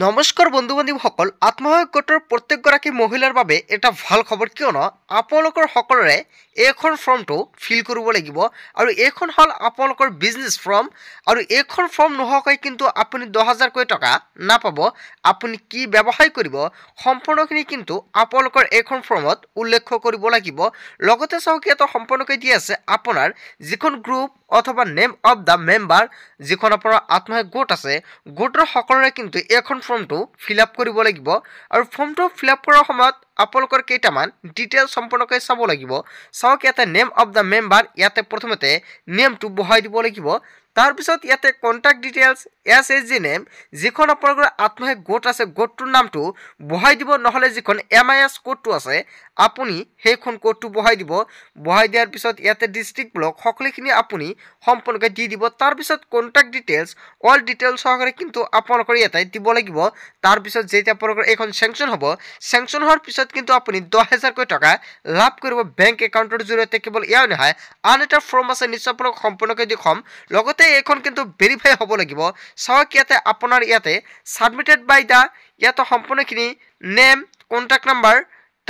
নমস্কাৰ বন্ধু বান্ধৱ সকল আত্মসহায়ক গোটৰ প্ৰত্যেকগৰাকী মহিলাৰ বাবে এটা ভাল খবৰ কিয়নো আপোনালোকৰ সকলোৰে এইখন ফৰ্মটো ফিল কৰিব লাগিব আৰু এইখন হ'ল আপোনালোকৰ বিজনেছ ফৰ্ম আৰু এইখন ফৰ্ম নোহোৱাকৈ কিন্তু আপুনি দহ হাজাৰকৈ টকা নাপাব আপুনি কি ব্যৱসায় কৰিব সম্পূৰ্ণখিনি কিন্তু আপোনালোকৰ এইখন ফৰ্মত উল্লেখ কৰিব লাগিব লগতে চাওক ইয়াত সম্পূৰ্ণকৈ দি আছে আপোনাৰ যিখন গ্ৰুপ অথবা নেম অৱ দ্য মেম্বাৰ যিখন আপোনাৰ আত্মসহায়ক গোট আছে গোটৰ সকলোৰে কিন্তু এইখন ফৰ্মটো ফিল আপ কৰিব লাগিব আৰু ফৰ্মটো ফিল আপ কৰাৰ সময়ত আপোনালোকৰ কেইটামান ডিটেইল সম্পূৰ্ণকৈ চাব লাগিব চাওক ইয়াতে নেম অফ দ্য মেম্বাৰ ইয়াতে প্ৰথমতে নেমটো বহাই দিব লাগিব তাৰপিছত ইয়াতে contact details S S G name যিখন আপোনালোকৰ আত্মসহায়ক গোট আছে গোটটোৰ নামটো বহাই দিব নহ'লে যিখন এম আই এছ ক'ডটো আছে আপুনি সেইখন কোডটো বহাই দিব বহাই দিয়াৰ পিছত ইয়াতে ডিষ্ট্ৰিক্ট ব্লক সকলোখিনি আপুনি সম্পূৰ্ণকৈ দি দিব তাৰপিছত কণ্টেক্ট ডিটেইলছ অল ডিটেইলছ সহকাৰে কিন্তু আপোনালোকৰ ইয়াতে দিব লাগিব তাৰপিছত যেতিয়া আপোনালোকৰ এইখন চেংচন হ'ব চেংচন হোৱাৰ পিছত কিন্তু আপুনি দহ হেজাৰকৈ টকা লাভ কৰিব বেংক একাউণ্টৰ জৰিয়তে কেৱল ইয়াও নহয় আন এটা ফৰ্ম আছে নিশ্চয় আপোনালোকক সম্পূৰ্ণকৈ দেখুৱাম লগতে এইখন কিন্তু ভেৰিফাই হ'ব লাগিব চাওক ইয়াতে আপোনাৰ ইয়াতে ছাবমিটেড বাই দ্য ইয়াতে সম্পূৰ্ণখিনি নেম কণ্টেক্ট নাম্বাৰ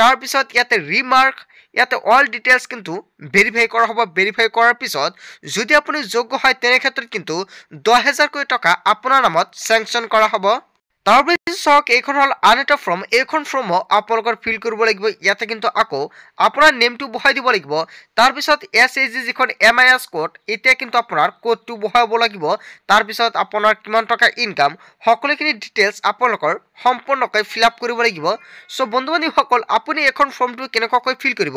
তাৰপিছত ইয়াতে ৰিমাৰ্ক ইয়াতে অল ডিটেইলছ কিন্তু ভেৰিফাই কৰা হ'ব ভেৰিফাই কৰাৰ পিছত যদি আপুনি যোগ্য হয় তেনে ক্ষেত্ৰত কিন্তু দহ হেজাৰকৈ টকা আপোনাৰ নামত চেংচন কৰা হ'ব তাৰপিছত চাওক এইখন হ'ল আন এটা ফৰ্ম এইখন ফৰ্মো আপোনালোকৰ ফিল কৰিব লাগিব ইয়াতে কিন্তু আকৌ আপোনাৰ নেমটো বহাই দিব লাগিব তাৰপিছত এছ এ জি যিখন এম আই এছ কোড এতিয়া কিন্তু আপোনাৰ কোডটো বহাব লাগিব তাৰপিছত আপোনাৰ কিমান টকা ইনকাম সকলোখিনি ডিটেইলছ আপোনালোকৰ সম্পূৰ্ণকৈ ফিল আপ কৰিব লাগিব চ' বন্ধু বান্ধৱীসকল আপুনি এইখন ফৰ্মটো কেনেকুৱাকৈ ফিল কৰিব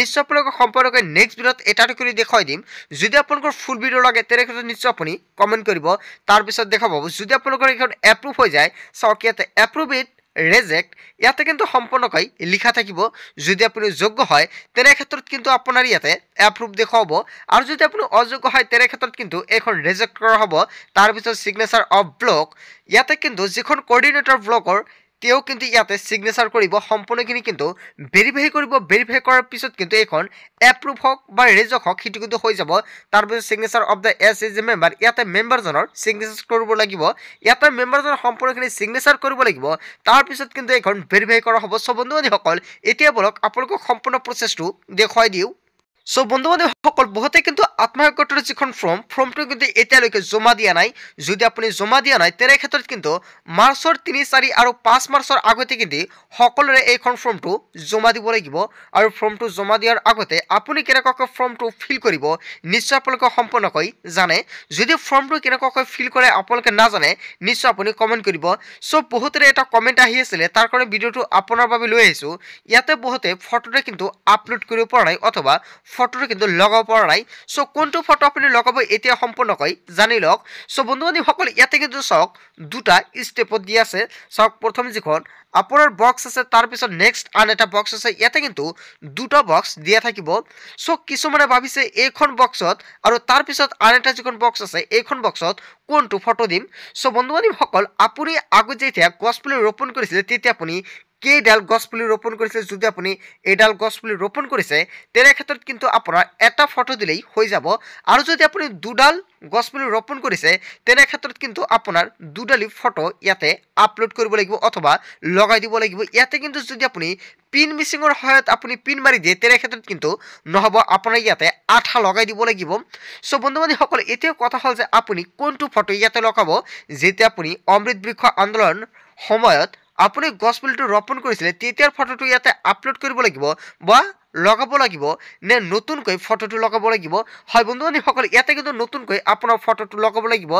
নিশ্চয় আপোনালোকক সম্পূৰ্ণকৈ নেক্সট ভিডিঅ'ত এটাটো কৰি দেখুৱাই দিম যদি আপোনালোকৰ ফুল ভিডিঅ' লাগে তেনেক্ষেত্ৰত নিশ্চয় আপুনি কমেণ্ট কৰিব তাৰপিছত দেখা পাব যদি আপোনালোকৰ এইখন এপ্ৰুভ হৈ যায় চাওক ইয়াতে এপ্ৰুভিড ৰেজেক্ট ইয়াতে কিন্তু সম্পূৰ্ণকৈ লিখা থাকিব যদি আপুনি যোগ্য হয় তেনে ক্ষেত্ৰত কিন্তু আপোনাৰ ইয়াতে এপ্ৰুভ দেখুৱাব আৰু যদি আপুনি অযোগ্য হয় তেনে ক্ষেত্ৰত কিন্তু এইখন ৰেজেক্ট কৰা হ'ব তাৰপিছত চিগনেচাৰ অফ ব্লক ইয়াতে কিন্তু যিখন কৰ্ডিনেটৰ ব্লকৰ তেওঁ কিন্তু ইয়াতে সিগনেচাৰ কৰিব সম্পূৰ্ণখিনি কিন্তু ভেৰিফাই কৰিব ভেৰিফাই কৰাৰ পিছত কিন্তু এইখন এপ্ৰুভ হওক বা ৰেজক হওক সেইটো কিন্তু হৈ যাব তাৰপিছত signature of the S A G member ইয়াতে মেম্বাৰজনৰ ছিগনেচাৰ কৰিব লাগিব ইয়াতে মেম্বাৰজনৰ সম্পূৰ্ণখিনি ছিগনেচাৰ কৰিব লাগিব তাৰপিছত কিন্তু এইখন ভেৰিফাই কৰা হ'ব চ' বন্ধুবান্ধীসকল এতিয়া বলক আপোনালোকক সম্পূৰ্ণ প্ৰচেছটো দেখুৱাই দিওঁ সো বন্ধু বান্ধব সকল বহুতে কিন্তু আত্মসহায়ক গোটৰ যিখন ফৰ্ম ফৰ্মটো কিন্তু এতিয়ালৈকে জমা দিয়া নাই যদি আপুনি জমা দিয়া নাই তেনে ক্ষেত্ৰত কিন্তু মাৰ্চৰ তিনি চাৰি আৰু পাঁচ মাৰ্চৰ আগতে কিন্তু সকলোৰে এইখন ফৰ্মটো জমা দিব লাগিব আৰু ফৰ্মটো জমা দিয়াৰ আগতে আপুনি কেনেকুৱাকৈ ফৰ্মটো ফিল কৰিব নিশ্চয় আপোনালোকে সম্পূৰ্ণকৈ জানে যদি ফৰ্মটো কেনেকুৱাকৈ ফিল কৰে আপোনালোকে নাজানে নিশ্চয় আপুনি কমেণ্ট কৰিব চ' বহুতেৰে এটা কমেণ্ট আহি আছিলে তাৰ কাৰণে ভিডিঅ'টো আপোনাৰ বাবে লৈ আহিছোঁ ইয়াতে বহুতে ফটোৰে কিন্তু আপলোড কৰিব পৰা নাই অথবা ফটোটো কিন্তু লগাব পৰা নাই চ' কোনটো ফটো আপুনি লগাব এতিয়া সম্পূৰ্ণকৈ জানি লওক চ' বন্ধু বান্ধৱীসকল ইয়াতে কিন্তু চাওক দুটা ষ্টেপত দি আছে চাওক প্ৰথম যিখন আপোনাৰ বক্স আছে তাৰপিছত নেক্সট আন এটা বক্স আছে ইয়াতে কিন্তু দুটা বক্স দিয়া থাকিব চ' কিছুমানে ভাবিছে এইখন বক্সত আৰু তাৰপিছত আন এটা যিখন বক্স আছে এইখন বক্সত কোনটো ফটো দিম চ' বন্ধু বান্ধৱীসকল আপুনি আগত যেতিয়া গছপুলি ৰোপণ কৰিছিলে তেতিয়া আপুনি কেইডাল গছপুলি ৰোপণ কৰিছে যদি আপুনি এইডাল গছপুলি ৰোপণ কৰিছে তেনে ক্ষেত্ৰত কিন্তু আপোনাৰ এটা ফটো দিলেই হৈ যাব আৰু যদি আপুনি দুডাল গছপুলি ৰোপণ কৰিছে তেনে ক্ষেত্ৰত কিন্তু আপোনাৰ দুডালি ফটো ইয়াতে আপলোড কৰিব লাগিব অথবা লগাই দিব লাগিব ইয়াতে কিন্তু যদি আপুনি পিন মিচিঙৰ সহায়ত আপুনি পিন মাৰি দিয়ে তেনে ক্ষেত্ৰত কিন্তু নহ'ব আপোনাৰ ইয়াতে আঠা লগাই দিব লাগিব চ' বন্ধু বান্ধীসকল এতিয়া কথা হ'ল যে আপুনি কোনটো ফটো ইয়াতে লগাব যেতিয়া আপুনি অমৃত বৃক্ষ আন্দোলন সময়ত আপুনি গছপুলিটো ৰোপণ কৰিছিলে তেতিয়াৰ ফটোটো ইয়াতে আপলোড কৰিব লাগিব বা লগাব লাগিব নে নতুনকৈ ফটোটো লগাব লাগিব হয় বন্ধু বান্ধৱীসকল ইয়াতে কিন্তু নতুনকৈ আপোনাৰ ফটোটো লগাব লাগিব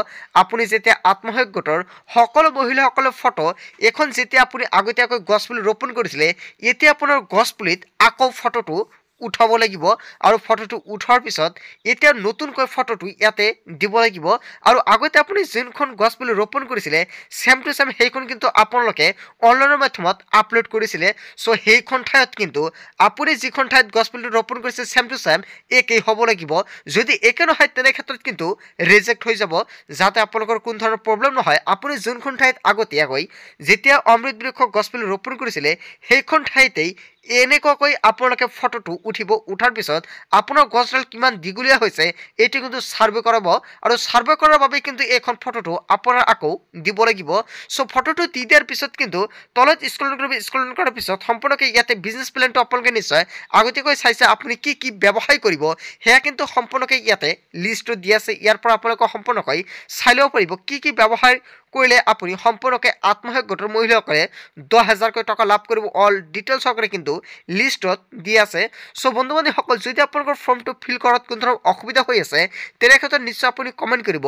আপুনি যেতিয়া আত্মসহায়ক গোটৰ সকলো মহিলাসকলৰ ফটো এখন যেতিয়া আপুনি আগতীয়াকৈ গছপুলি ৰোপণ কৰিছিলে এতিয়া আপোনাৰ গছপুলিত আকৌ ফটোটো উঠাব লাগিব আৰু ফটোটো উঠোৱাৰ পিছত এতিয়া নতুনকৈ ফটোটো ইয়াতে দিব লাগিব আৰু আগতে আপুনি যোনখন গছপুলি ৰোপণ কৰিছিলে চেম টু চেম সেইখন কিন্তু আপোনালোকে অনলাইনৰ মাধ্যমত আপলোড কৰিছিলে চ' সেইখন ঠাইত কিন্তু আপুনি যিখন ঠাইত গছপুলিটো ৰোপণ কৰিছে চেম টু চেম একেই হ'ব লাগিব যদি একে নহয় তেনে ক্ষেত্ৰত কিন্তু ৰিজেক্ট হৈ যাব যাতে আপোনালোকৰ কোনো ধৰণৰ প্ৰব্লেম নহয় আপুনি যোনখন ঠাইত আগতীয়াকৈ যেতিয়া অমৃত বৃক্ষ গছপুলি ৰোপণ কৰিছিলে সেইখন ঠাইতেই এনেকুৱাকৈ আপোনালোকে ফটোটো উঠিব উঠাৰ পিছত আপোনাৰ গছডাল কিমান দীঘলীয়া হৈছে এইটো কিন্তু ছাৰ্ভে কৰাব আৰু ছাৰ্ভে কৰাৰ বাবে কিন্তু এইখন ফটোটো আপোনাৰ আকৌ দিব লাগিব চ' ফটোটো দি দিয়াৰ পিছত কিন্তু তলত স্কুলন কৰিব স্কুলন কৰাৰ পিছত সম্পূৰ্ণকৈ ইয়াতে বিজনেছ প্লেনটো আপোনালোকে নিশ্চয় আগতীয়াকৈ চাইছে আপুনি কি কি ব্যৱসায় কৰিব সেয়া কিন্তু সম্পূৰ্ণকৈ ইয়াতে লিষ্টটো দি আছে ইয়াৰ পৰা আপোনালোকক সম্পূৰ্ণকৈ চাই ল'ব পাৰিব কি কি ব্যৱসায় কৰিলে আপুনি সম্পূৰ্ণকৈ আত্মসহায়ক গোটৰ মহিলাসকলে দহ হেজাৰকৈ টকা লাভ কৰিব অল ডিটেইলছ সহকাৰে কিন্তু লিষ্টত দি আছে চ' বন্ধু বান্ধীসকল যদি আপোনালোকৰ ফৰ্মটো ফিল কৰাত কোনো ধৰণৰ অসুবিধা হৈ আছে তেনেক্ষেত্ৰত নিশ্চয় আপুনি কমেণ্ট কৰিব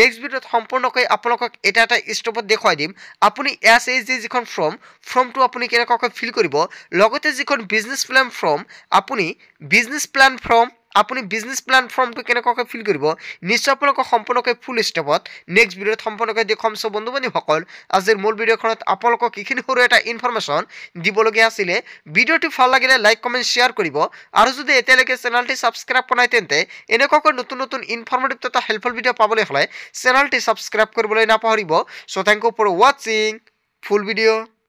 নেক্সট ভিডিঅ'ত সম্পূৰ্ণকৈ আপোনালোকক এটা এটা ষ্টপত দেখুৱাই দিম আপুনি এছ এইচ ডি যিখন ফৰ্ম ফৰ্মটো আপুনি কেনেকুৱাকৈ ফিল কৰিব লগতে যিখন বিজনেছ প্লেন ফৰ্ম আপুনি বিজনেছ প্লেন ফৰ্ম আপুনি বিজনেছ প্লেন ফৰ্মটো কেনেকুৱাকৈ ফিল কৰিব নিশ্চয় আপোনালোকক সম্পূৰ্ণকৈ ফুল ষ্টেপত নেক্সট ভিডিঅ'ত সম্পূৰ্ণকৈ দেখুৱাম চ' বন্ধু বান্ধৱীসকল আজিৰ মূল ভিডিঅ'খনত আপোনালোকক এইখিনি সৰু এটা ইনফৰ্মেশ্যন দিবলগীয়া আছিলে ভিডিঅ'টো ভাল লাগিলে লাইক কমেণ্ট শ্বেয়াৰ কৰিব আৰু যদি এতিয়ালৈকে চেনেলটি ছাবস্ক্ৰাইব কৰা নাই তেন্তে এনেকুৱাকৈ নতুন নতুন ইনফৰ্মেটিভ তথা হেল্পফুল ভিডিঅ' পাবলৈ হ'লে চেনেলটি ছাবস্ক্ৰাইব কৰিবলৈ নাপাহৰিব চ' থেংক ইউ ফৰ ৱাটচিং ফুল ভিডিঅ'